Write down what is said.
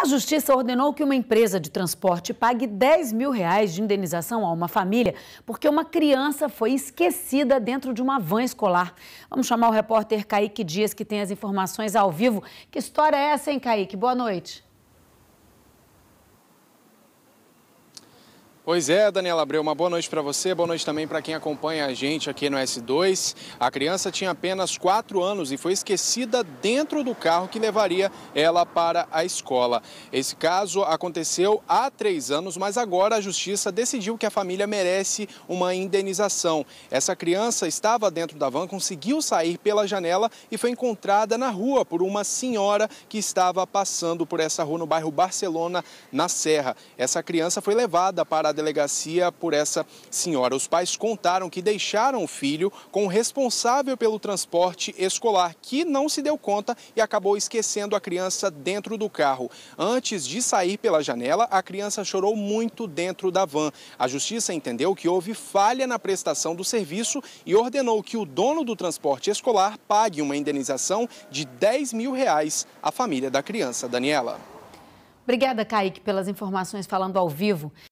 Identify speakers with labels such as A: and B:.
A: A Justiça ordenou que uma empresa de transporte pague 10 mil reais de indenização a uma família porque uma criança foi esquecida dentro de uma van escolar. Vamos chamar o repórter Kaique Dias, que tem as informações ao vivo. Que história é essa, hein, Kaique? Boa noite.
B: Pois é, Daniela Abreu, uma boa noite para você, boa noite também para quem acompanha a gente aqui no S2. A criança tinha apenas 4 anos e foi esquecida dentro do carro que levaria ela para a escola. Esse caso aconteceu há 3 anos, mas agora a justiça decidiu que a família merece uma indenização. Essa criança estava dentro da van, conseguiu sair pela janela e foi encontrada na rua por uma senhora que estava passando por essa rua no bairro Barcelona, na Serra. Essa criança foi levada para a delegacia por essa senhora. Os pais contaram que deixaram o filho com o responsável pelo transporte escolar, que não se deu conta e acabou esquecendo a criança dentro do carro. Antes de sair pela janela, a criança chorou muito dentro da van. A justiça entendeu que houve falha na prestação do serviço e ordenou que o dono do transporte escolar pague uma indenização de 10 mil reais à família da criança. Daniela.
A: Obrigada, Kaique, pelas informações falando ao vivo.